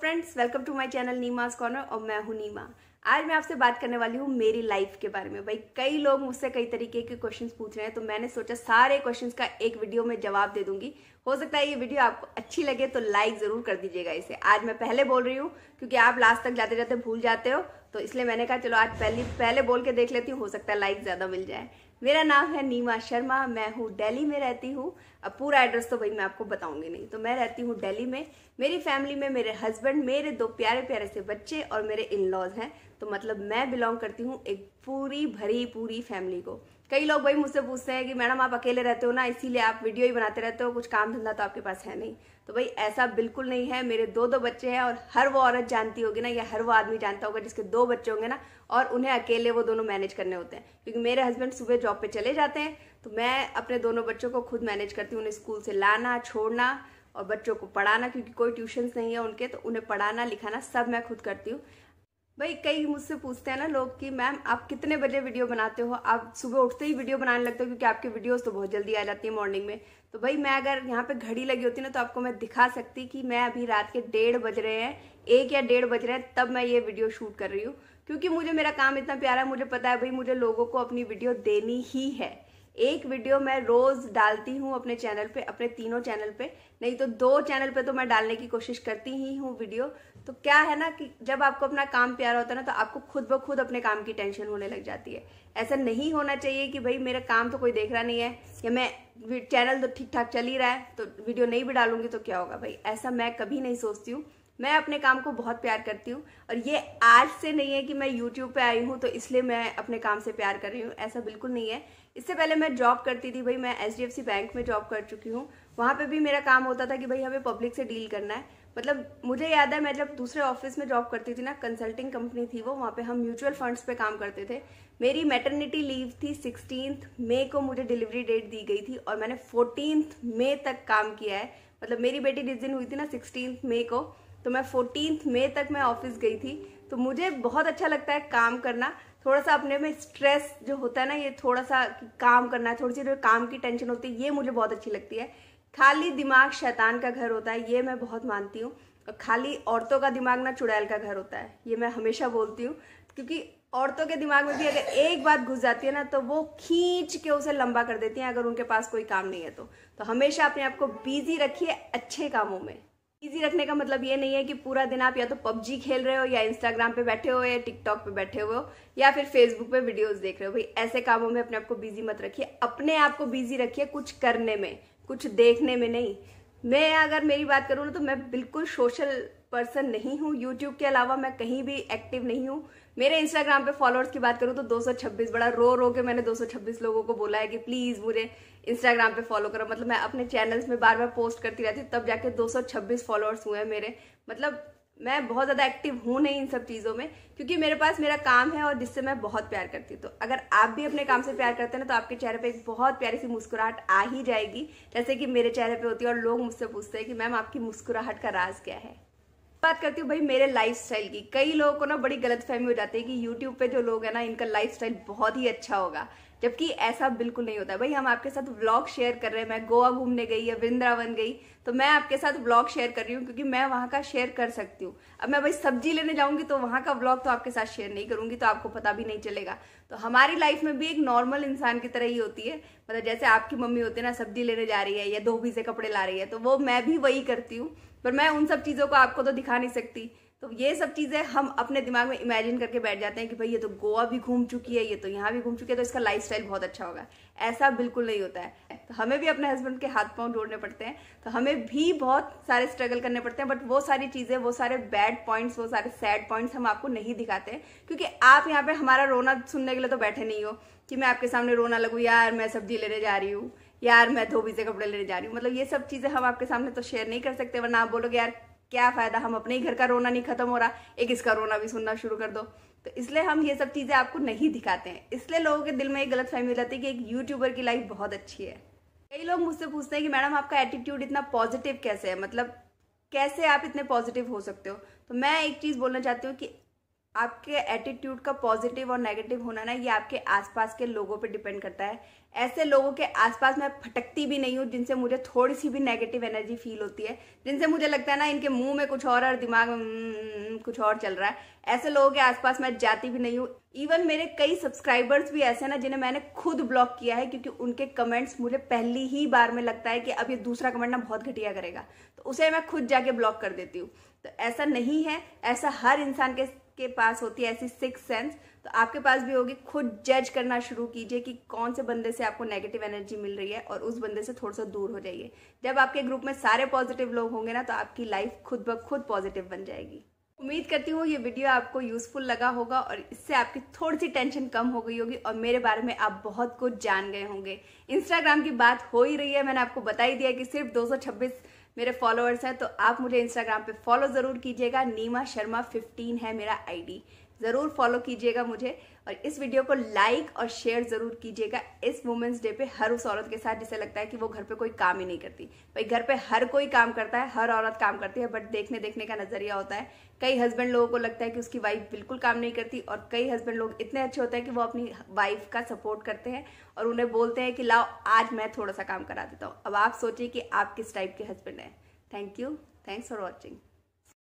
friends welcome to my channel Neema's corner और मैं हूं नीमा आज मैं आपसे बात करने वाली हूँ मेरी लाइफ के बारे में भाई कई लोग मुझसे कई तरीके के क्वेश्चंस पूछ रहे हैं तो मैंने सोचा सारे क्वेश्चंस का एक वीडियो में जवाब दे दूंगी हो सकता है ये वीडियो आपको अच्छी लगे तो लाइक ज़रूर कर दीजिएगा इसे आज मैं पहले बोल रही हूँ क्योंकि आप लास्ट तक जाते जाते भूल जाते हो तो इसलिए मैंने कहा चलो आज पहले पहले बोल के देख लेती हूँ हो सकता है लाइक ज़्यादा मिल जाए मेरा नाम है नीमा शर्मा मैं हूँ दिल्ली में रहती हूँ अब पूरा एड्रेस तो भाई मैं आपको बताऊंगी नहीं तो मैं रहती हूँ दिल्ली में मेरी फैमिली में मेरे हस्बैंड मेरे दो प्यारे प्यारे से बच्चे और मेरे इन लॉज हैं तो मतलब मैं बिलोंग करती हूँ एक पूरी भरी पूरी फैमिली को कई लोग भाई मुझसे पूछते हैं कि मैडम आप अकेले रहते हो ना इसीलिए आप वीडियो ही बनाते रहते हो कुछ काम धंधा तो आपके पास है नहीं तो भाई ऐसा बिल्कुल नहीं है मेरे दो दो बच्चे हैं और हर वो औरत जानती होगी ना या हर वो आदमी जानता होगा जिसके दो बच्चे होंगे ना और उन्हें अकेले वो दोनों मैनेज करने होते हैं क्योंकि मेरे हस्बैंड सुबह जॉब पे चले जाते हैं तो मैं अपने दोनों बच्चों को खुद मैनेज करती हूँ उन्हें स्कूल से लाना छोड़ना और बच्चों को पढ़ाना क्योंकि कोई ट्यूशन्स नहीं है उनके तो उन्हें पढ़ाना लिखाना सब मैं खुद करती हूँ भाई कई मुझसे पूछते हैं ना लोग कि मैम आप कितने बजे वीडियो बनाते हो आप सुबह उठते ही वीडियो बनाने लगते हो क्योंकि आपकी वीडियोस तो बहुत जल्दी आ जाती है मॉर्निंग में तो भाई मैं अगर यहाँ पे घड़ी लगी होती ना तो आपको मैं दिखा सकती कि मैं अभी रात के डेढ़ बज रहे हैं एक या डेढ़ बज रहे हैं तब मैं ये वीडियो शूट कर रही हूँ क्योंकि मुझे मेरा काम इतना प्यारा है मुझे पता है भाई मुझे लोगों को अपनी वीडियो देनी ही है एक वीडियो मैं रोज़ डालती हूँ अपने चैनल पे अपने तीनों चैनल पे नहीं तो दो चैनल पे तो मैं डालने की कोशिश करती ही हूँ वीडियो तो क्या है ना कि जब आपको अपना काम प्यारा होता है ना तो आपको खुद ब खुद अपने काम की टेंशन होने लग जाती है ऐसा नहीं होना चाहिए कि भाई मेरा काम तो कोई देख रहा नहीं है या मैं चैनल तो ठीक ठाक चल ही रहा है तो वीडियो नहीं भी डालूंगी तो क्या होगा भाई ऐसा मैं कभी नहीं सोचती हूँ मैं अपने काम को बहुत प्यार करती हूँ और ये आज से नहीं है कि मैं यूट्यूब पे आई हूँ तो इसलिए मैं अपने काम से प्यार कर रही हूँ ऐसा बिल्कुल नहीं है इससे पहले मैं जॉब करती थी भाई मैं एच बैंक में जॉब कर चुकी हूँ वहाँ पे भी मेरा काम होता था कि भाई हमें पब्लिक से डील करना है मतलब मुझे याद है मैं जब दूसरे ऑफिस में जॉब करती थी ना कंसल्टिंग कंपनी थी वो वहाँ पे हम म्यूचुअल फंड्स पे काम करते थे मेरी मैटरनिटी लीव थी सिक्सटीन मई को मुझे डिलीवरी डेट दी गई थी और मैंने फोर्टीन मई तक काम किया है मतलब मेरी बेटी जिस दिन हुई थी ना सिक्सटीन मई को तो मैं फोर्टीन मई तक मैं ऑफिस गई थी तो मुझे बहुत अच्छा लगता है काम करना थोड़ा सा अपने में स्ट्रेस जो होता है ना ये थोड़ा सा काम करना थोड़ी सी जो काम की टेंशन होती है ये मुझे बहुत अच्छी लगती है खाली दिमाग शैतान का घर होता है ये मैं बहुत मानती हूँ और खाली औरतों का दिमाग ना चुड़ैल का घर होता है ये मैं हमेशा बोलती हूँ क्योंकि औरतों के दिमाग में भी अगर एक बात घुस जाती है ना तो वो खींच के उसे लंबा कर देती हैं अगर उनके पास कोई काम नहीं है तो, तो हमेशा अपने आप को बिजी रखिए अच्छे कामों में बिजी रखने का मतलब ये नहीं है कि पूरा दिन आप या तो पबजी खेल रहे हो या इंस्टाग्राम पे बैठे हो या टिकटॉक पे बैठे हो या फिर फेसबुक पे वीडियोस देख रहे हो भाई ऐसे कामों में अपने आप को बिजी मत रखिए अपने आप को बिजी रखिए कुछ करने में कुछ देखने में नहीं मैं अगर मेरी बात करूँ ना तो मैं बिल्कुल सोशल पर्सन नहीं हूँ यूट्यूब के अलावा मैं कहीं भी एक्टिव नहीं हूँ मेरे इंस्टाग्राम पे फॉलोअर्स की बात करूँ तो 226 बड़ा रो रो के मैंने 226 लोगों को बोला है कि प्लीज़ मुझे इंस्टाग्राम पे फॉलो करो मतलब मैं अपने चैनल्स में बार बार पोस्ट करती रहती हूँ तब जाके 226 फॉलोअर्स हुए हैं मेरे मतलब मैं बहुत ज़्यादा एक्टिव हूँ नहीं इन सब चीज़ों में क्योंकि मेरे पास मेरा काम है और जिससे मैं बहुत प्यार करती हूँ तो अगर आप भी अपने काम से प्यार करते हैं ना तो आपके चेहरे पे एक बहुत प्यारी सी मुस्कुराहट आ ही जाएगी जैसे कि मेरे चेहरे पे होती है और लोग मुझसे पूछते हैं कि मैम आपकी मुस्कुराहट का राज क्या है बात करती हूँ भाई मेरे लाइफस्टाइल की कई लोगों को ना बड़ी गलतफहमी हो जाती है कि यूट्यूब पे जो लोग हैं ना इनका लाइफस्टाइल बहुत ही अच्छा होगा जबकि ऐसा बिल्कुल नहीं होता है भाई हम आपके साथ व्लॉग शेयर कर रहे हैं मैं गोवा घूमने गई या वृंदावन गई तो मैं आपके साथ व्लॉग शेयर कर रही हूँ क्योंकि मैं वहाँ का शेयर कर सकती हूँ अब मैं भाई सब्जी लेने जाऊँगी तो वहाँ का व्लॉग तो आपके साथ शेयर नहीं करूँगी तो आपको पता भी नहीं चलेगा तो हमारी लाइफ में भी एक नॉर्मल इंसान की तरह ही होती है मतलब जैसे आपकी मम्मी होती है ना सब्जी लेने जा रही है या धोबी से कपड़े ला रही है तो वो मैं भी वही करती हूँ पर मैं उन सब चीज़ों को आपको तो दिखा नहीं सकती तो ये सब चीज़ें हम अपने दिमाग में इमेजिन करके बैठ जाते हैं कि भाई ये तो गोवा भी घूम चुकी है ये तो यहाँ भी घूम चुकी है तो इसका लाइफ बहुत अच्छा होगा ऐसा बिल्कुल नहीं होता है तो हमें भी अपने हस्बैंड के हाथ पाँव जोड़ने पड़ते हैं तो हमें भी बहुत सारे स्ट्रगल करने पड़ते हैं बट वो सारी चीज़ें वो सारे बैड पॉइंट्स वो सारे सैड पॉइंट्स हम आपको नहीं दिखाते क्योंकि आप यहाँ पर हमारा रोना सुनने के लिए तो बैठे नहीं हो कि मैं आपके सामने रोना लगूँ यार मैं सब्जी लेने जा रही हूँ यार मैं धोबी से कपड़े लेने जा रही हूँ मतलब ये सब चीज़ें हम आपके सामने तो शेयर नहीं कर सकते वरना आप बोलोगे यार क्या फ़ायदा हम अपने ही घर का रोना नहीं खत्म हो रहा एक इसका रोना भी सुनना शुरू कर दो तो इसलिए हम ये सब चीज़ें आपको नहीं दिखाते हैं इसलिए लोगों के दिल में एक गलत फहमी रहती है कि एक यूट्यूबर की लाइफ बहुत अच्छी है कई लोग मुझसे पूछते हैं कि मैडम आपका एटीट्यूड इतना पॉजिटिव कैसे है मतलब कैसे आप इतने पॉजिटिव हो सकते हो तो मैं एक चीज़ बोलना चाहती हूँ कि आपके एटीट्यूड का पॉजिटिव और नेगेटिव होना ना ये आपके आसपास के लोगों पे डिपेंड करता है ऐसे लोगों के आसपास मैं फटकती भी नहीं हूँ जिनसे मुझे थोड़ी सी भी नेगेटिव एनर्जी फील होती है जिनसे मुझे लगता है ना इनके मुंह में कुछ और और दिमाग में हम्म, कुछ और चल रहा है ऐसे लोगों के आसपास मैं जाती भी नहीं हूँ इवन मेरे कई सब्सक्राइबर्स भी ऐसे हैं ना जिन्हें मैंने खुद ब्लॉक किया है क्योंकि उनके कमेंट्स मुझे पहली ही बार में लगता है कि अब ये दूसरा कमेंट ना बहुत घटिया करेगा तो उसे मैं खुद जाके ब्लॉक कर देती हूँ तो ऐसा नहीं है ऐसा हर इंसान के के पास होती है ऐसी सिक्स सेंस तो आपके पास भी होगी खुद जज करना शुरू कीजिए कि कौन से बंदे से आपको नेगेटिव एनर्जी मिल रही है और उस बंदे से थोड़ा सा दूर हो जाइए जब आपके ग्रुप में सारे पॉजिटिव लोग होंगे ना तो आपकी लाइफ खुद ब खुद पॉजिटिव बन जाएगी उम्मीद करती हूँ ये वीडियो आपको यूजफुल लगा होगा और इससे आपकी थोड़ी सी टेंशन कम हो गई होगी और मेरे बारे में आप बहुत कुछ जान गए होंगे इंस्टाग्राम की बात हो ही रही है मैंने आपको बता ही दिया कि सिर्फ 226 मेरे फॉलोअर्स हैं तो आप मुझे इंस्टाग्राम पे फॉलो ज़रूर कीजिएगा नीमा शर्मा फिफ्टीन है मेरा आईडी ज़रूर फॉलो कीजिएगा मुझे और इस वीडियो को लाइक और शेयर ज़रूर कीजिएगा इस वुमेंस डे पे हर उस औरत के साथ जिसे लगता है कि वो घर पे कोई काम ही नहीं करती भाई घर पे हर कोई काम करता है हर औरत काम करती है बट देखने देखने का नज़रिया होता है कई हस्बैंड लोगों को लगता है कि उसकी वाइफ बिल्कुल काम नहीं करती और कई हस्बैंड लोग इतने अच्छे होते हैं कि वो अपनी वाइफ का सपोर्ट करते हैं और उन्हें बोलते हैं कि लाओ आज मैं थोड़ा सा काम करा देता हूँ अब आप सोचिए कि आप किस टाइप के हस्बैंड हैं thank you thanks for watching